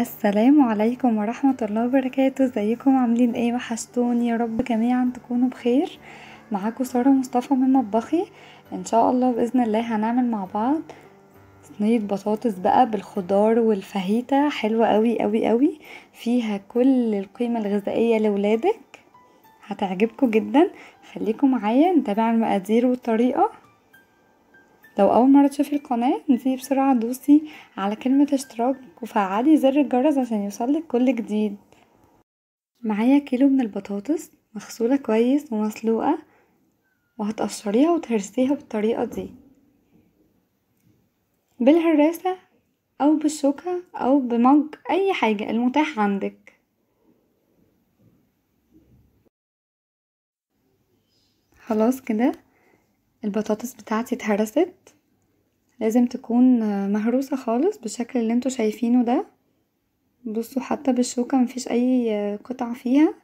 السلام عليكم ورحمة الله وبركاته ازيكم عاملين ايه وحشتوني يا رب جميعا تكونوا بخير معاكم سارة مصطفى من مطبخي ان شاء الله بإذن الله هنعمل مع بعض صينية بطاطس بقى بالخضار والفاهيتا حلوة قوي قوي قوي فيها كل القيمة الغذائية لولادك هتعجبكم جدا خليكم معايا نتابع المقادير والطريقة لو اول مره تشوفي القناه انزلي بسرعه دوسي على كلمه اشتراك وفعلي زر الجرس عشان يوصلك كل جديد معايا كيلو من البطاطس مغسوله كويس ومسلوقه وهتقشريها وتهرسيها بالطريقه دي بالهراسه او بالشوكه او بمج اي حاجه المتاح عندك خلاص كده البطاطس بتاعتي اتهرست لازم تكون مهروسة خالص بالشكل اللي انتوا شايفينه ده بصوا حتى بالشوكة مفيش اي قطع فيها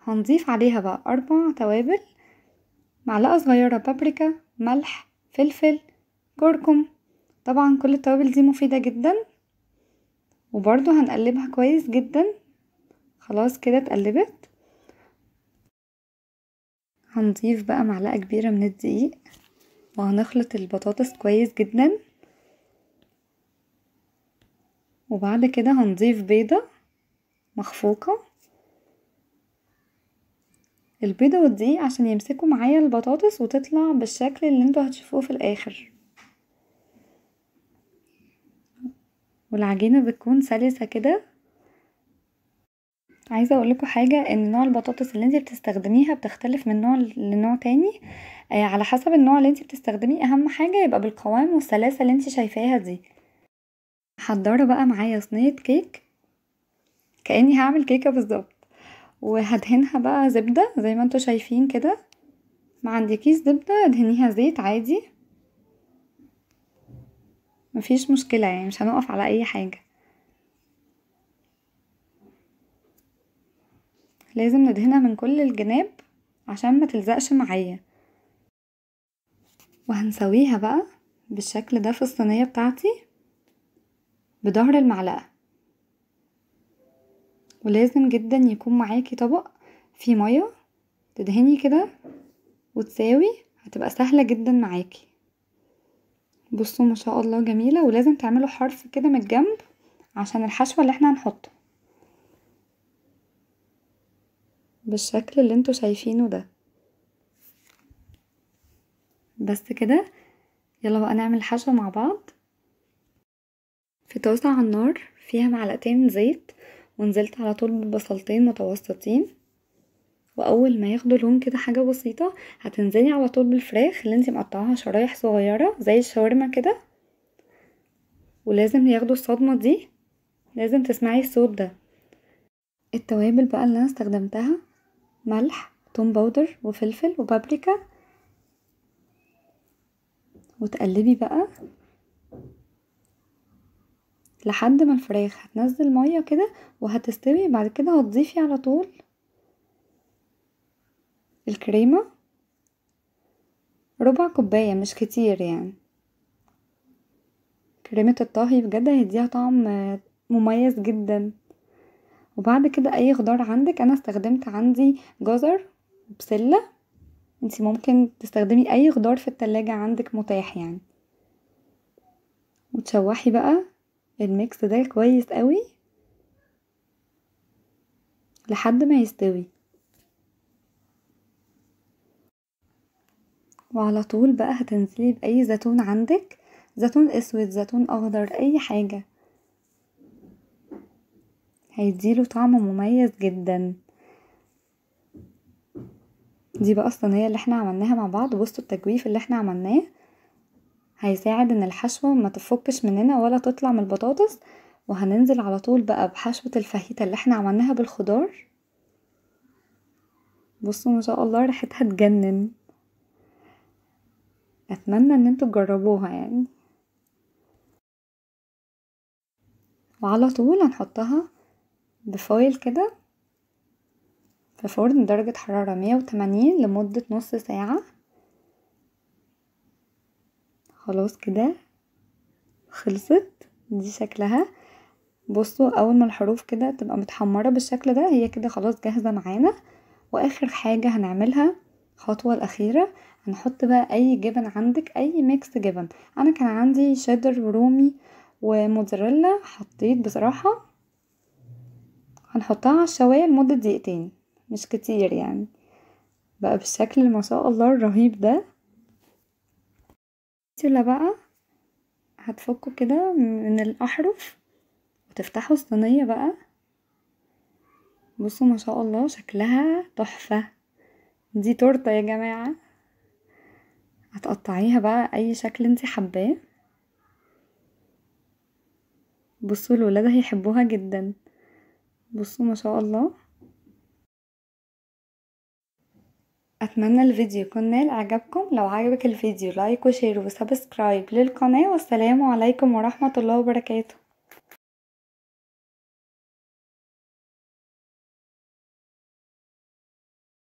هنضيف عليها بقى اربع توابل معلقة صغيرة بابريكا ملح فلفل كركم طبعا كل التوابل دي مفيدة جدا وبرضو هنقلبها كويس جدا خلاص كده اتقلبت هنضيف بقى معلقة كبيرة من الدقيق وهنخلط البطاطس كويس جدا وبعد كده هنضيف بيضة مخفوقة البيضة والدقيق عشان يمسكوا معايا البطاطس وتطلع بالشكل اللي انتوا هتشوفوه في الاخر والعجينة بتكون سلسة كده عايزه اقول لكم حاجه ان نوع البطاطس اللي انت بتستخدميها بتختلف من نوع لنوع تاني آه على حسب النوع اللي انت بتستخدميه اهم حاجه يبقى بالقوام والسلاسه اللي انت شايفاها دي محضره بقى معايا صينيه كيك كاني هعمل كيكه بالظبط وهدهنها بقى زبده زي ما انتم شايفين كده ما كيس زبده ادهنيها زيت عادي مفيش مشكله يعني مش هنقف على اي حاجه لازم ندهنها من كل الجناب عشان ما تلزقش معايا وهنسويها بقى بالشكل ده في الصينية بتاعتي بظهر المعلقة ولازم جدا يكون معاكي طبق فيه مية تدهني كده وتساوي هتبقى سهلة جدا معاكي بصوا ما شاء الله جميلة ولازم تعملوا حرف كده من الجنب عشان الحشوة اللي احنا هنحطه بالشكل اللي انتوا شايفينه ده بس كده يلا بقى نعمل حشوة مع بعض في طاسة على النار فيها معلقتين زيت ونزلت على طول ببصلتين متوسطين واول ما ياخدوا لون كده حاجة بسيطة هتنزلي على طول بالفراخ اللي انتي مقطعاها شرايح صغيرة زي الشاورما كده ولازم ياخدوا الصدمة دي لازم تسمعي الصوت ده التوابل بقى اللي انا استخدمتها ملح توم باودر وفلفل وبابريكا وتقلبي بقى لحد ما الفراخ هتنزل ميه كده وهتستوي بعد كده هتضيفي على طول الكريمه ربع كوبايه مش كتير يعني كريمه الطهي بجد هيديها طعم مميز جدا وبعد كده اي خضار عندك انا استخدمت عندي جزر وبسلة انت ممكن تستخدمي اي خضار في التلاجة عندك متاح يعني وتشوحي بقى الميكس ده كويس قوي لحد ما يستوي وعلى طول بقى هتنزلي باي زيتون عندك زيتون اسود زيتون اخضر اي حاجه هيديله طعم مميز جدا دي بقى اصلا هي اللي احنا عملناها مع بعض بصوا التجويف اللي احنا عملناه هيساعد ان الحشوة ما تفكش مننا ولا تطلع من البطاطس وهننزل على طول بقى بحشوة الفاهيتة اللي احنا عملناها بالخضار بصوا ما شاء الله ريحتها تجنن اتمنى ان انتوا تجربوها يعني وعلى طول هنحطها بفويل كده في فرن درجة حرارة مية وتمانين لمدة نص ساعة خلاص كده خلصت دي شكلها بصوا اول ما الحروف كده تبقى متحمرة بالشكل ده هي كده خلاص جاهزة معانا واخر حاجة هنعملها الخطوة الأخيرة هنحط بقى أي جبن عندك أي ميكس جبن أنا كان عندي شيدر ورومي وموزاريلا حطيت بصراحة هنحطها على الشواية لمدة دقيقتين مش كتير يعني بقى بالشكل ما شاء الله الرهيب ده الفاستيولا بقى هتفكوا كده من الأحرف وتفتحوا الصينية بقى بصوا ما شاء الله شكلها تحفة دي تورتة يا جماعة هتقطعيها بقى أي شكل انتي حباه بصوا الولاد هيحبوها جدا بصوا ما شاء الله اتمنى الفيديو يكون نال اعجابكم لو عجبك الفيديو لايك وشير وسبسكرايب للقناه والسلام عليكم ورحمه الله وبركاته